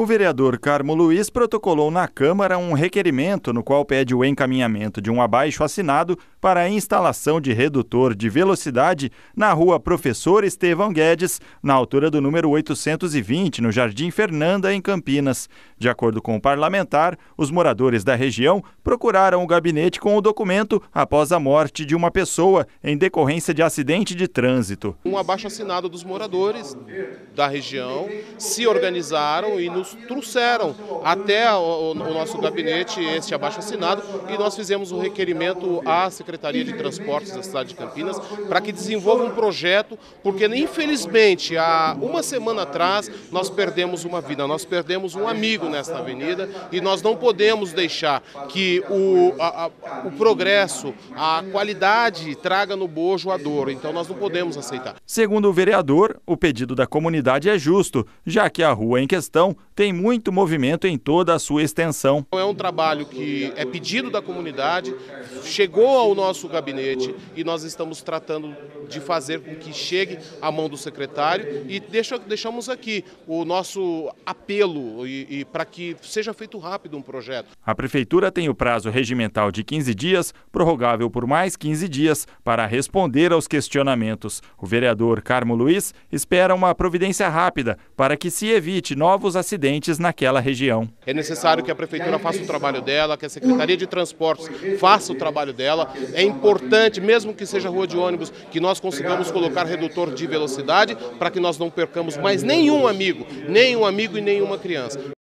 O vereador Carmo Luiz protocolou na Câmara um requerimento no qual pede o encaminhamento de um abaixo assinado para a instalação de redutor de velocidade na rua Professor Estevão Guedes, na altura do número 820, no Jardim Fernanda, em Campinas. De acordo com o parlamentar, os moradores da região procuraram o gabinete com o documento após a morte de uma pessoa em decorrência de acidente de trânsito. Um abaixo assinado dos moradores da região se organizaram e nos trouxeram até o, nosso gabinete este abaixo assinado e nós fizemos o um requerimento à Secretaria Secretaria de Transportes da cidade de Campinas para que desenvolva um projeto, porque infelizmente há uma semana atrás nós perdemos uma vida, nós perdemos um amigo nesta avenida e nós não podemos deixar que o, a, a, o progresso, a qualidade traga no bojo a dor, então nós não podemos aceitar. Segundo o vereador, o pedido da comunidade é justo, já que a rua em questão tem muito movimento em toda a sua extensão. É um trabalho que é pedido da comunidade, chegou ao nosso gabinete e nós estamos tratando de fazer com que chegue à mão do secretário e deixa, deixamos aqui o nosso apelo e, e para que seja feito rápido um projeto. A Prefeitura tem o prazo regimental de 15 dias, prorrogável por mais 15 dias, para responder aos questionamentos. O vereador Carmo Luiz espera uma providência rápida para que se evite novos acidentes naquela região. É necessário que a Prefeitura faça o trabalho dela, que a Secretaria de Transportes faça o trabalho dela, é importante, mesmo que seja rua de ônibus, que nós consigamos colocar redutor de velocidade para que nós não percamos mais nenhum amigo, nenhum amigo e nenhuma criança.